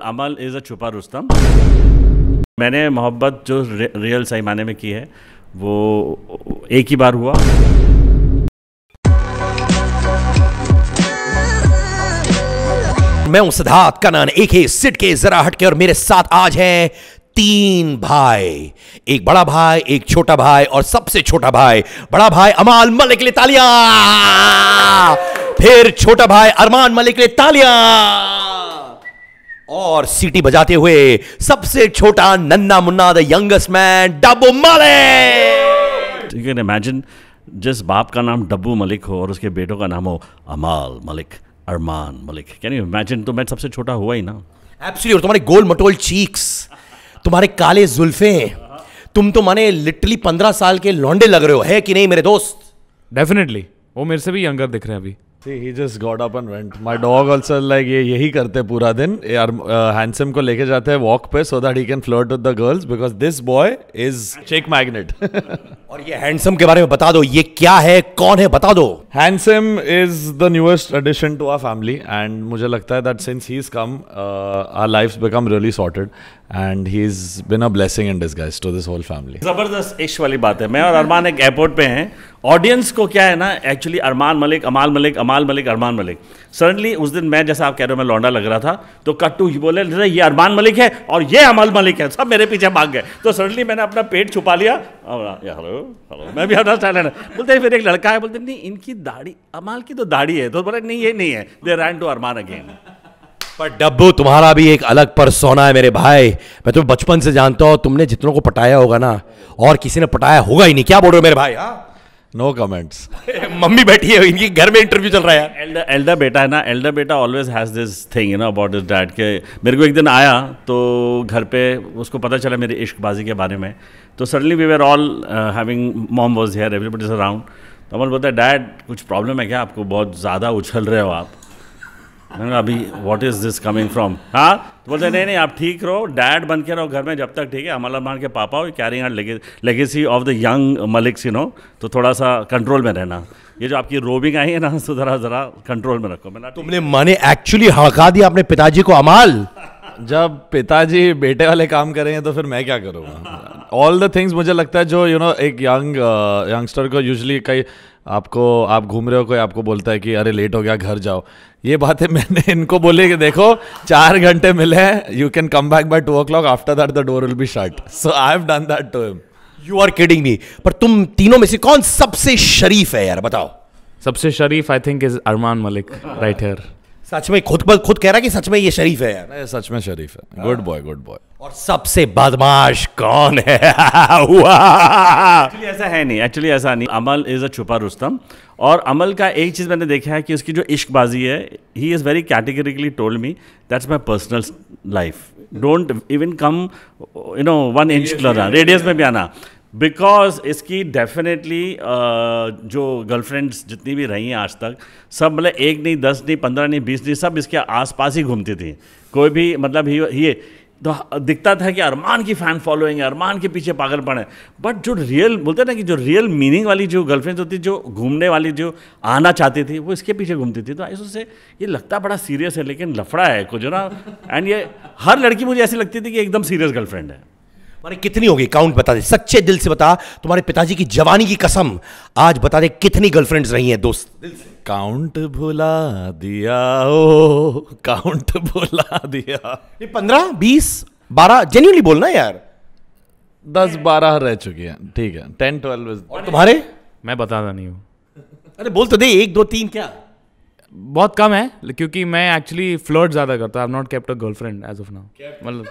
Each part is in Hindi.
अमल इज़ अ छुपा रुस्तम मैंने मोहब्बत जो रे, रियल सही माने में की है वो एक ही बार हुआ मैं हूं सिद्धार्थ कनन एक ही सिट के जरा हटके और मेरे साथ आज हैं तीन भाई एक बड़ा भाई एक छोटा भाई और सबसे छोटा भाई बड़ा भाई अमाल मलिक ले तालिया फिर छोटा भाई अरमान मलिक ले तालिया और सीटी बजाते हुए सबसे छोटा नन्ना मुन्ना the youngest man Daboo Malik imagine जिस बाप का नाम डब्बू मलिक हो और उसके बेटों का नाम हो Amaal Malik Armaan Malik can you imagine तो मैं सबसे छोटा हुआ ही ना एब्सोल्युटली और तुम्हारे गोल मटोल चीक्स तुम्हारे काले जुल्फे तुम तो माने लिटरली पंद्रह साल के लौंडे लग रहे हो है कि नहीं मेरे दोस्त डेफिनेटली वो मेरे से भी यंगर दिख रहे हैं अभी See, he just got up and went. My dog also like ये यही करते पूरा दिन यार हैंडसम को लेके जाते हैं वॉक पे so that he can flirt with the girls because this boy is chick magnet और ये हैंडसम के बारे में बता दो ये क्या है कौन है बता दो handsome is the newest addition to our family and मुझे लगता है that since he is come our life become really sorted and he is been a blessing in disguise to this whole family जबरदस्त इश्क वाली बात है मैं और अरमान एक एयरपोर्ट पे हैं ऑडियंस को क्या है ना एक्चुअली अरमान मलिक अमाल मलिक अमाल मलिक अरमान मलिक सडनली उस दिन मैं जैसा आप कह रहे हो मैं लौंडा लग रहा था तो कट्टू ही बोले ये अरमान मलिक है और ये अमाल मलिक है सब मेरे पीछे भाग गए तो सडनली मैंने अपना पेट छुपा लिया हेलो हेलो मैं भी अपना स्टाइल बोलते फिर एक लड़का है बोलते नहीं इनकी दाढ़ी अमाल की तो दाढ़ी है तो बोले नहीं ये नहीं है दे रैन टू अरमान अगेन पर डब्बू तुम्हारा भी एक अलग पर सोना है मेरे भाई मैं तुम्हें बचपन से जानता हूँ तुमने जितनों को पटाया होगा ना और किसी ने पटाया होगा ही नहीं क्या बोल रहे हो मेरे भाई नो हाँ? कमेंट्स मम्मी बैठी है इनकी घर में इंटरव्यू चल रहा है एल्डर एल्डर बेटा है ना एल्डर बेटा always has this thing you know about this dad के मेरे को एक दिन आया तो घर पे उसको पता चला मेरी इश्कबाजी के बारे में तो suddenly we were all having mom was here everybody is around तो अमल बोलता है डैड कुछ प्रॉब्लम है क्या आपको बहुत ज़्यादा उछल रहे हो आप मैंने अभी what is this coming from हाँ तो बोलते नहीं नहीं आप ठीक रहो डैड बन के रहो घर में जब तक ठीक है अमल मान के पापा हो carrying our legacy of the young Maliks you know तो थोड़ा सा कंट्रोल में रहना ये जो आपकी रोबिंग आई है ना तो ज़रा ज़रा कंट्रोल में रखो मैंने तुमने माने एक्चुअली हड़का दिया अपने पिताजी को अमाल जब पिताजी बेटे वाले काम करेंगे तो फिर मैं क्या करूँगा ऑल द थिंग्स मुझे लगता है जो यू you नो know, एक यंग यंगस्टर uh, को यूजली कई आपको आप घूम रहे हो कोई आपको बोलता है कि अरे लेट हो गया घर जाओ ये बातें मैंने इनको बोली कि देखो चार घंटे मिले you can come back by two o'clock after that the door will be shut so I have done that to him you are kidding me पर तुम तीनों में से कौन सबसे शरीफ है यार बताओ सबसे शरीफ I think is Armaan Malik right here सच में खुद पर खुद कह रहा कि सच में ये शरीफ है यार सच में शरीफ है गुड बॉय गुड बॉय और सबसे बदमाश कौन है एक्चुअली ऐसा है नहीं एक्चुअली ऐसा नहीं अमल इज़ अ छुपा रुस्तम और अमल का एक चीज़ मैंने देखा है कि उसकी जो इश्कबाजी है he is very categorically told me that's my personal life don't even come you know one inch radius में भी आना बिकॉज इसकी डेफिनेटली uh, जो गर्लफ्रेंड्स जितनी भी रही हैं आज तक सब मतलब एक नहीं दस नहीं पंद्रह नहीं बीस नहीं सब इसके आसपास ही घूमती थी कोई भी मतलब ये तो दिखता था कि अरमान की फ़ैन फॉलोइंग है अरमान के पीछे पागलपन है बट जो रियल बोलते हैं ना कि जो रियल मीनिंग वाली जो गर्लफ्रेंड होती जो घूमने वाली जो आना चाहती थी वो इसके पीछे घूमती थी तो से ये लगता बड़ा सीरियस है लेकिन लफड़ा है कुछ ना एंड ये हर लड़की मुझे ऐसी लगती थी कि एकदम सीरियस गर्लफ्रेंड है मारे कितनी होगी काउंट बता दे सच्चे दिल से बता तुम्हारे पिताजी की जवानी की कसम आज बता दे कितनी गर्लफ्रेंड्स रही हैं दोस्त काउंट भुला दिया ओ काउंट भुला दिया ये पंद्रह बीस बारह जेन्यूनली बोलना यार दस बारह रह चुकी है ठीक है टेन ट्वेल्व तुम्हारे मैं बताता नहीं हूँ अरे बोल तो दे एक दो तीन क्या बहुत कम है क्योंकि मैं एक्चुअली फ्लर्ट ज्यादा करता I not kept a girlfriend as of now मतलब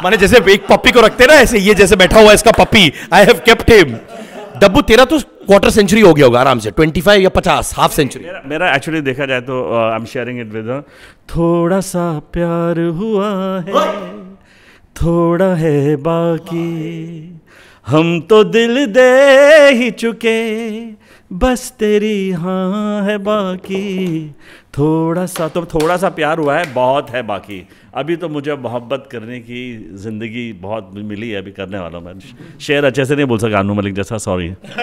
माने जैसे एक पप्पी को रखते ना ऐसे ये जैसे बैठा हुआ है इसका puppy I have kept him Daboo तेरा तो क्वार्टर सेंचुरी हो गया होगा आराम से 25 या 50 हाफ सेंचुरी मेरा एक्चुअली देखा जाए तो I am sharing it with थोड़ा सा प्यार हुआ है थोड़ा है बाकी हम तो दिल दे ही चुके बस तेरी हाँ है बाकी थोड़ा सा तो थोड़ा सा प्यार हुआ है बहुत है बाकी अभी तो मुझे मोहब्बत करने की ज़िंदगी बहुत मिली है अभी करने वाला मैं शेर अच्छे से नहीं बोल सका अनु मलिक जैसा sorry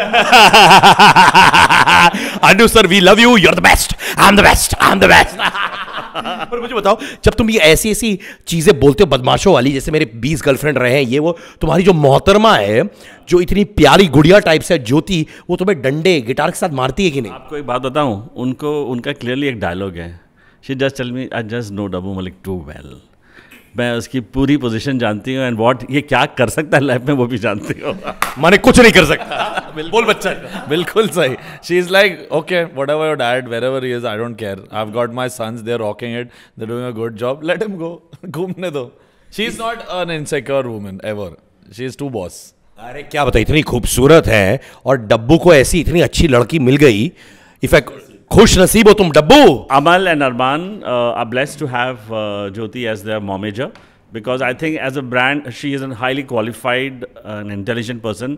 Anu sir we love you you are the best I am the best I am the best पर मुझे बताओ जब तुम ये ऐसी ऐसी चीज़ें बोलते हो बदमाशों वाली जैसे मेरे बीस गर्लफ्रेंड रहे हैं ये वो तुम्हारी जो मोहतरमा है जो इतनी प्यारी गुड़िया टाइप से ज्योति वो तुम्हें डंडे गिटार के साथ मारती है कि नहीं आपको एक बात बताऊँ उनको उनका क्लियरली एक डायलॉग है she just tell me I just know Daboo Malik too well मैं उसकी पूरी पोजीशन जानती हूँ एंड व्हाट ये क्या कर सकता है लाइफ में वो भी जानती हूँ माने कुछ नहीं कर सकता बोल बच्चा बिल्कुल सही she is like okay whatever dad wherever is I don't care I have got my sons they are rocking it they doing a good job let him go घूमने दो she is not an insecure woman ever she is too boss अरे क्या बताइए इतनी खूबसूरत है और डब्बू को ऐसी इतनी अच्छी लड़की मिल गई इफेक्ट खुश नसीब हो तुम Daboo Amaal and Armaan bless to have Jyoti as the momager because I think as a brand she is a highly qualified and intelligent person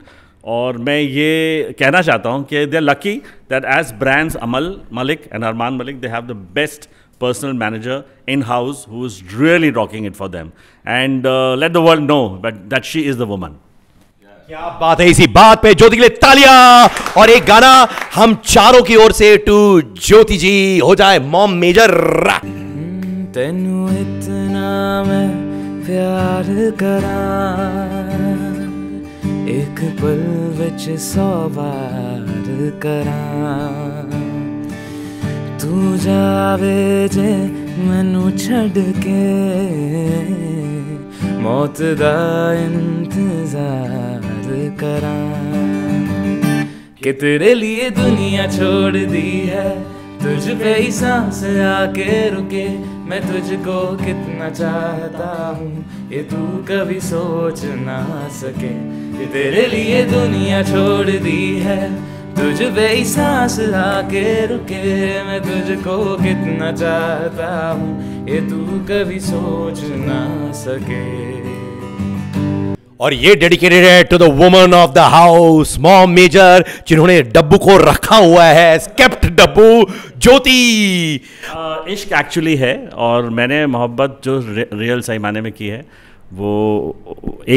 और मैं ये कहना चाहता हूँ कि they are lucky that as brands Amaal Malik and Armaan Malik they have the best personal manager in house who is really rocking it for them and let the world know but that she is the woman क्या बात है इसी बात पे ज्योति के लिए तालिया और एक गाना हम चारों की ओर से टू ज्योति जी हो जाए मॉम मेजर तेनु इतना मैं प्यार करा एक पल बच सौ बार करा तू जावे जे मनु छड़ के मौत दा इंतजार करा कि तेरे लिए दुनिया छोड़ दी है तुझ पे ही सांस आके रुके मैं तुझको कितना चाहता हूँ ये तू कभी सोच ना सके ये तेरे लिए दुनिया छोड़ दी है तुझ पे ही सांस आके रुके मैं तुझको कितना चाहता हूँ ये तू कभी सोच ना सके और ये डेडिकेटेड है to the woman of the house momager जिन्होंने डब्बू को रखा हुआ है स्केप्ट डब्बू ज्योति इश्क एक्चुअली है और मैंने मोहब्बत जो रियल सही माने में की है वो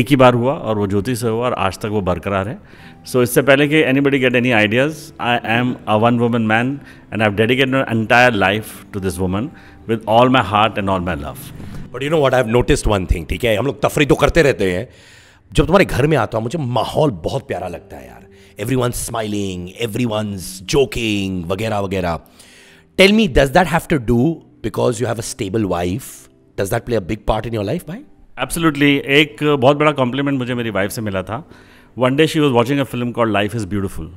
एक ही बार हुआ और वो ज्योति से हुआ और आज तक वो बरकरार है सो so, इससे पहले कि anybody get any ideas I am a one woman man and I dedicated entire life to this woman with all my heart and all my love but you know what I have notice one thing ठीक है हम लोग तफरी तो करते रहते हैं जब तुम्हारे घर में आता हूँ मुझे माहौल बहुत प्यारा लगता है यार everyone smiling everyone joking वगैरह वगैरह tell me does that have to do because you have a stable wife does that play a big part in your life भाई एब्सोल्युटली एक बहुत बड़ा कॉम्प्लीमेंट मुझे मेरी वाइफ से मिला था one day she was watching a film call life is beautiful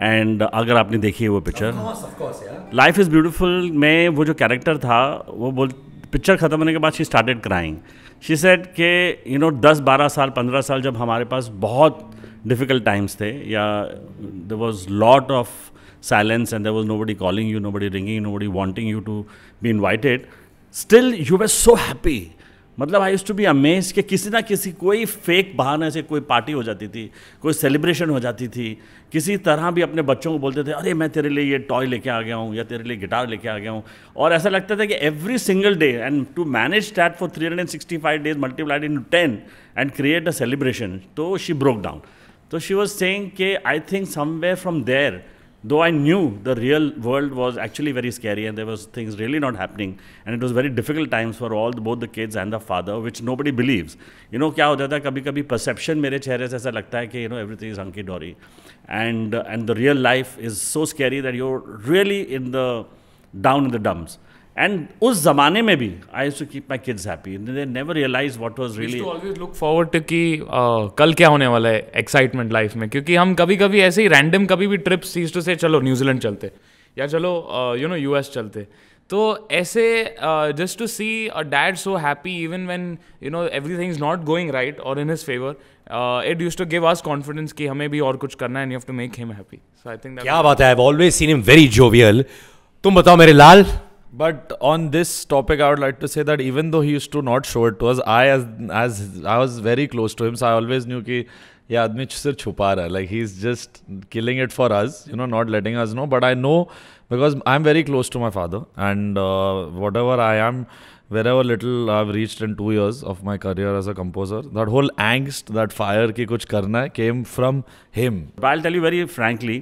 and अगर आपने देखी है वो पिक्चर लाइफ इज़ ब्यूटिफुल में वो जो कैरेक्टर था वो बोल पिक्चर खत्म होने के बाद she started crying she said के यू नो दस बारह साल पंद्रह साल जब हमारे पास बहुत डिफ़िकल्ट टाइम्स थे या there was lot of silence and there was nobody calling you nobody ringing nobody wanting you to be invited still you were so happy मतलब आई टू बी अमेज कि किसी ना किसी कोई फेक बहाने से कोई पार्टी हो जाती थी कोई सेलिब्रेशन हो जाती थी किसी तरह भी अपने बच्चों को बोलते थे अरे मैं तेरे लिए ये टॉय लेके आ गया हूँ या तेरे लिए गिटार लेके आ गया हूँ और ऐसा लगता था कि every single day and to manage that for three hundred and sixty five days multiplied in ten and create a celebration तो शी ब्रोक डाउन तो शी वॉज सेंग के I think somewhere from there though I knew the real world was actually very scary and there was things really not happening and it was very difficult times for all the, both the kids and the father which nobody believes you know क्या होता था कभी कभी perception मेरे चेहरे से ऐसा लगता है कि you know everything is hunky dory and and the real life is so scary that you're really in the down in the dumps and उस जमाने में भी I use to keep my kids happy they never realise what was really always look forward to कि uh, कल क्या होने वाला है एक्साइटमेंट लाइफ में क्योंकि हम कभी कभी ऐसे ही रैंडम कभी भी ट्रिप्स चीज टू से चलो न्यूजीलैंड चलते या चलो यू नो यू एस चलते तो ऐसे just to see a dad so happy even when you know everything is not going right और in his favour it use to give us confidence कि हमें भी और कुछ करना है and you have to make him happy so I think क्या बात है I have always seen him very jovial तुम बताओ मेरे लाल But on this topic, I would like to say that even though he used to not show it to us, I as as I was very close to him, so I always knew that yeah, Admi Chupara. Like he's just killing it for us, you know, not letting us know. But I know because I'm very close to my father, and uh, whatever I am, wherever little I've reached in two years of my career as a composer, that whole angst, that fire ki kuch karna came from him. But I'll tell you very frankly,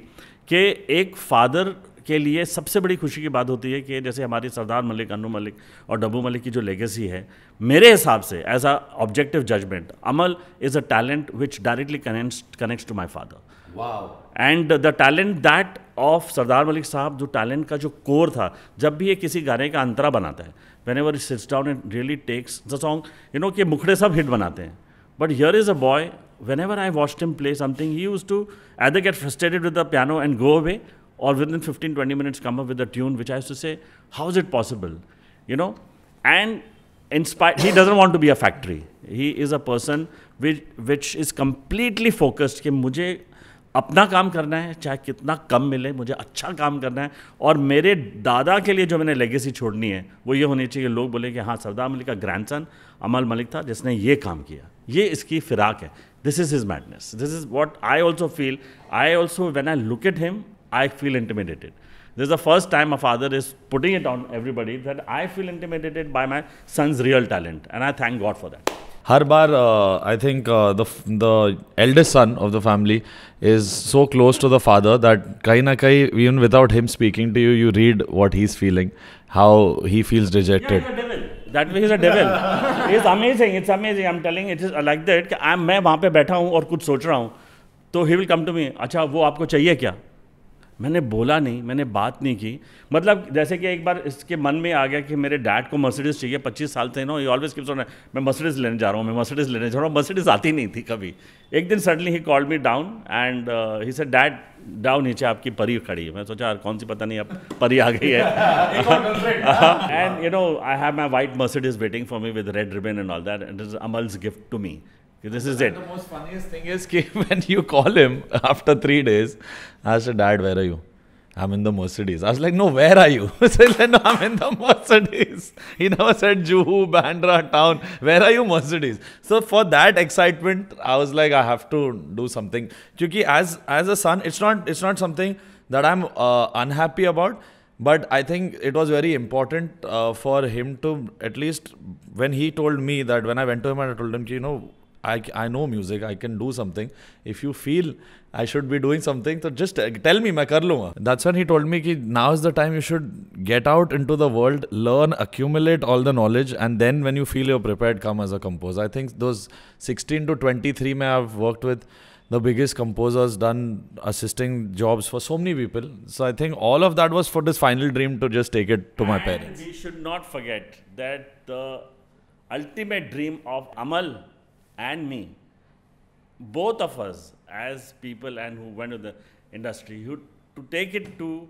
that a father के लिए सबसे बड़ी खुशी की बात होती है कि जैसे हमारी सरदार मलिक अनु मलिक और डब्बू मलिक की जो लेगेसी है मेरे हिसाब से as a objective judgement Amaal is a talent which directly connects connects to my father and the talent that of Sardar Malik sahab जो टैलेंट का जो कोर था जब भी ये किसी गाने का अंतरा बनाता है whenever sits down it really takes the song you know कि मुखड़े सब हिट बनाते हैं but here is a boy whenever I watch him play something use to at the get frustrated with the piano and go away or within 15 20 minutes come up with a tune which i used to say how is it possible you know and inspired he doesn't want to be a factory he is a person which which is completely focused कि मुझे अपना काम करना है चाहे कितना कम मिले मुझे अच्छा काम करना है और मेरे दादा के लिए जो मैंने लेगेसी छोड़नी है वो ये होनी चाहिए लोग बोले कि हाँ सरदार मलिक का ग्रैंडसन अमल मलिक था जिसने ये काम किया ये इसकी फिराक है this is his madness this is what I also feel I also when I look at him I feel intimidated. This is the first time a father is putting it on everybody that I feel intimidated by my son's real talent, and I thank God for that. हर बार I think the the eldest son of the family is so close to the father that कहीं ना कहीं even without him speaking to you you read what he is feeling how he feels rejected that way is a devil is amazing it's amazing I am telling it is like that कि आई मैं वहाँ पे बैठा हूँ और कुछ सोच रहा हूँ तो he will come to me अच्छा वो आपको चाहिए क्या मैंने बोला नहीं मैंने बात नहीं की मतलब जैसे कि एक बार इसके मन में आ गया कि मेरे डैड को मर्सिडीज चाहिए पच्चीस साल थे ना ये ऑलवेज किस मैं मर्सिडीज लेने जा रहा हूँ मैं मर्सिडीज लेने जा रहा हूँ मर्सिडीज आती नहीं थी कभी एक दिन सडनली ही call me down and he said dad down नीचे आपकी परी खड़ी है मैं सोचा यार कौन सी पता नहीं अब परी आ गई है and you know I have my white Mercedes waiting for me with red ribbon and all that it is Amaal's gift to me this is it. The most funniest thing is ki when you call him after three days, I said, Dad, where are you? I'm in the Mercedes. I was like, no, where are you? He said, no, I'm in the Mercedes. He never said Juhu, Bandra, town. Where are you, Mercedes? So for that excitement, I was like, I have to do something. Because as as a son, it's not it's not something that I'm uh, unhappy about. But I think it was very important uh, for him to at least when he told me that when I went to him and I told him, you know, I, I know music, I can do something. If you feel I should be doing something, so just uh, tell me, मैं कर That's when he told me that now is the time you should get out into the world, learn, accumulate all the knowledge, and then when you feel you're prepared, come as a composer. I think those 16 to 23 I I've worked with the biggest composers done assisting jobs for so many people so i think all of that was for this final dream to just take it to and my parents we should not forget that the ultimate dream of amal and me, both of us as people and who went to the industry, who, to take it to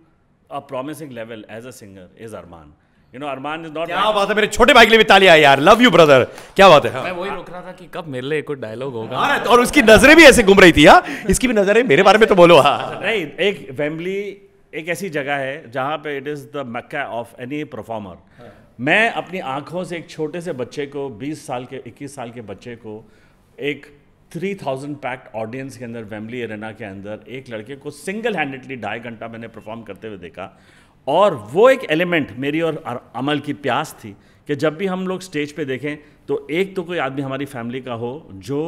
a promising level as a singer is Arman. You know, Arman is not क्या बात है मेरे छोटे भाई के लिए भी ताली यार Love you, brother. क्या बात है हाँ। मैं वही रोक रहा था कि कब मेरे लिए एक और डायलॉग होगा हाँ, और उसकी नजरें भी ऐसे घूम रही थी यार. हाँ। इसकी भी नजरें मेरे बारे में तो बोलो हाँ नहीं एक वेम्बली एक ऐसी जगह है जहाँ पे it is the Mecca of any performer मैं अपनी आंखों से एक छोटे से बच्चे को 20 साल के 21 साल के बच्चे को एक 3000 पैक्ट ऑडियंस के अंदर वेम्बली एरेना के अंदर एक लड़के को सिंगल हैंडेडली ढाई घंटा मैंने परफॉर्म करते हुए देखा और वो एक एलिमेंट मेरी और अमल की प्यास थी कि जब भी हम लोग स्टेज पे देखें तो एक तो कोई आदमी हमारी फैमिली का हो जो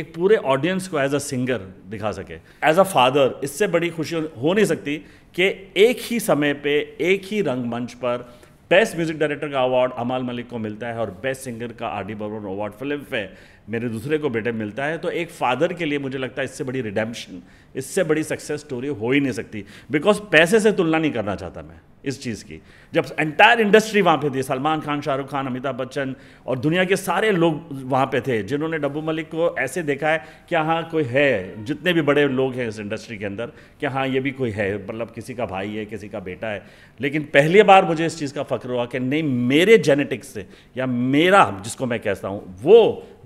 एक पूरे ऑडियंस को एज अ सिंगर दिखा सके एज अ फादर इससे बड़ी खुशी हो नहीं सकती कि एक ही समय पे एक ही रंगमंच पर बेस्ट म्यूजिक डायरेक्टर का अवार्ड अमाल मलिक को मिलता है और बेस्ट सिंगर का R D Burman award film पे मेरे दूसरे को बेटे मिलता है तो एक फादर के लिए मुझे लगता है इससे बड़ी रिडेम्पशन इससे बड़ी सक्सेस स्टोरी हो ही नहीं सकती बिकॉज पैसे से तुलना नहीं करना चाहता मैं इस चीज़ की जब एंटायर इंडस्ट्री वहाँ पे थी सलमान खान शाहरुख खान अमिताभ बच्चन और दुनिया के सारे लोग वहाँ पे थे जिन्होंने डब्बू मलिक को ऐसे देखा है कि हाँ कोई है जितने भी बड़े लोग हैं इस इंडस्ट्री के अंदर कि हाँ ये भी कोई है मतलब किसी का भाई है किसी का बेटा है लेकिन पहली बार मुझे इस चीज़ का फ़ख्र हुआ कि नहीं मेरे जेनेटिक्स से या मेरा जिसको मैं कहता हूँ वो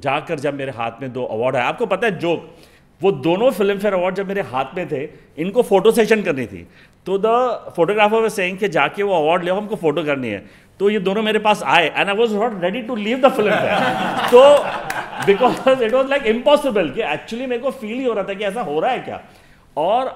जाकर जब मेरे हाथ में दो अवार्ड है आपको पता है जोक वो दोनों फिल्म फेयर अवार्ड जब मेरे हाथ में थे इनको फोटो सेशन करनी थी तो द फोटोग्राफर वे सेइंग जाके वो अवार्ड ले हमको फोटो करनी है तो ये दोनों मेरे पास आए and I was not ready to leave the film तो because it was like impossible कि एक्चुअली मेरे को फील ही हो रहा था कि ऐसा हो रहा है क्या और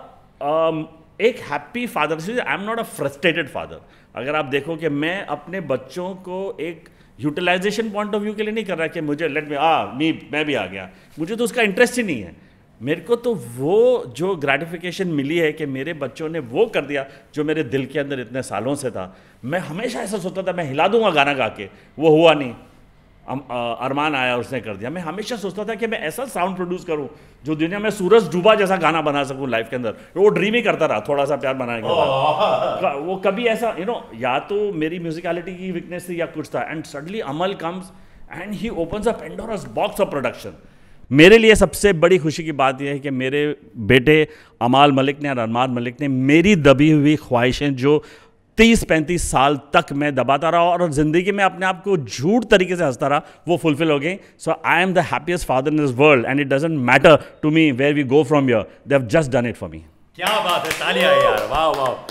um, एक हैप्पी फादर से I am not a frustrated father अगर आप देखो कि मैं अपने बच्चों को एक यूटिलाइजेशन पॉइंट ऑफ व्यू के लिए नहीं कर रहा कि मुझे लेट मी आ मी मैं भी आ गया मुझे तो उसका इंटरेस्ट ही नहीं है मेरे को तो वो जो ग्रेटिफिकेशन मिली है कि मेरे बच्चों ने वो कर दिया जो मेरे दिल के अंदर इतने सालों से था मैं हमेशा ऐसा सोचता था मैं हिला दूंगा गाना गा के वो हुआ नहीं अरमान आया उसने कर दिया मैं हमेशा सोचता था कि मैं ऐसा साउंड प्रोड्यूस करूं जो दुनिया में सूरज डूबा जैसा गाना बना सकूं लाइफ के अंदर वो ड्रीम ही करता रहा थोड़ा सा प्यार बनाने के वो कभी ऐसा यू नो या तो मेरी म्यूजिकलिटी की वीकनेस थी या कुछ था and suddenly Amaal comes and he opens a Pandora's box of production मेरे लिए सबसे बड़ी खुशी की बात यह है कि मेरे बेटे अमाल मलिक ने और अरमान मलिक ने मेरी दबी हुई ख्वाहिशें जो तीस पैंतीस साल तक मैं दबाता रहा और ज़िंदगी में अपने आप को झूठ तरीके से हंसता रहा वो फुलफिल हो गई so I am the happiest father in this world and it doesn't matter to me where we go from your they have just done it for me क्या बात है तालियां यार वाह वाह